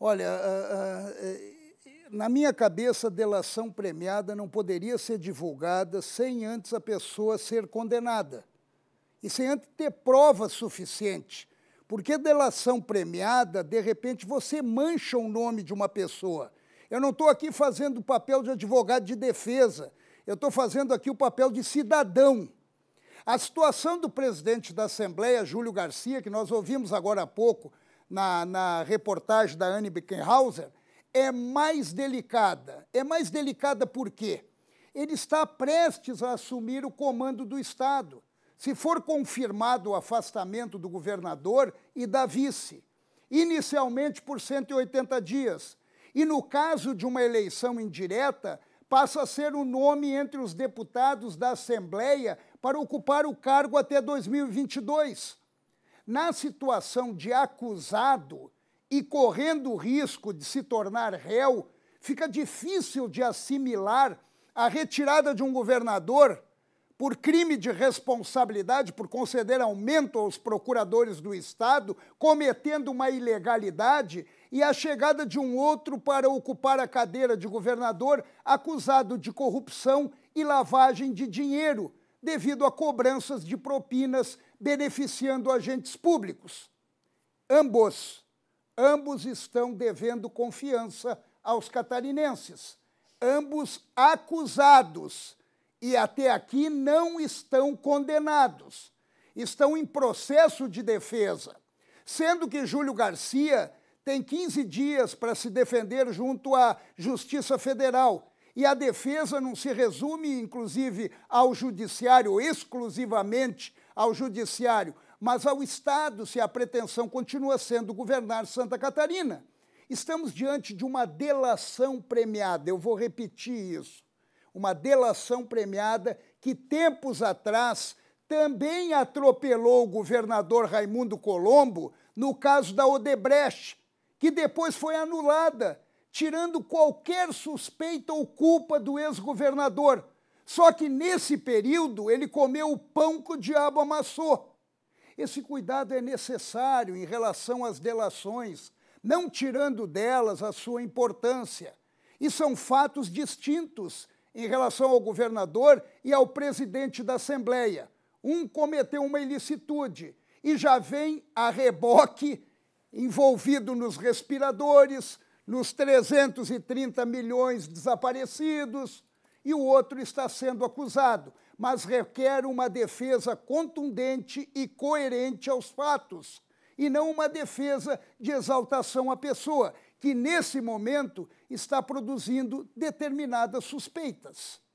Olha, ah, ah, eh, na minha cabeça, delação premiada não poderia ser divulgada sem antes a pessoa ser condenada e sem antes ter prova suficiente. Porque delação premiada, de repente, você mancha o nome de uma pessoa. Eu não estou aqui fazendo o papel de advogado de defesa, eu estou fazendo aqui o papel de cidadão. A situação do presidente da Assembleia, Júlio Garcia, que nós ouvimos agora há pouco, na, na reportagem da Anne Bickenhauser, é mais delicada. É mais delicada por quê? Ele está prestes a assumir o comando do Estado. Se for confirmado o afastamento do governador e da vice, inicialmente por 180 dias, e no caso de uma eleição indireta, passa a ser o um nome entre os deputados da Assembleia para ocupar o cargo até 2022 na situação de acusado e correndo o risco de se tornar réu, fica difícil de assimilar a retirada de um governador por crime de responsabilidade, por conceder aumento aos procuradores do Estado, cometendo uma ilegalidade, e a chegada de um outro para ocupar a cadeira de governador, acusado de corrupção e lavagem de dinheiro, devido a cobranças de propinas beneficiando agentes públicos. Ambos, ambos estão devendo confiança aos catarinenses, ambos acusados e até aqui não estão condenados, estão em processo de defesa, sendo que Júlio Garcia tem 15 dias para se defender junto à Justiça Federal. E a defesa não se resume, inclusive, ao judiciário exclusivamente, ao judiciário, mas ao Estado, se a pretensão continua sendo governar Santa Catarina. Estamos diante de uma delação premiada, eu vou repetir isso. Uma delação premiada que tempos atrás também atropelou o governador Raimundo Colombo no caso da Odebrecht, que depois foi anulada, tirando qualquer suspeita ou culpa do ex-governador. Só que nesse período ele comeu o pão que o diabo amassou. Esse cuidado é necessário em relação às delações, não tirando delas a sua importância. E são fatos distintos em relação ao governador e ao presidente da Assembleia. Um cometeu uma ilicitude e já vem a reboque envolvido nos respiradores, nos 330 milhões desaparecidos, e o outro está sendo acusado, mas requer uma defesa contundente e coerente aos fatos, e não uma defesa de exaltação à pessoa, que nesse momento está produzindo determinadas suspeitas.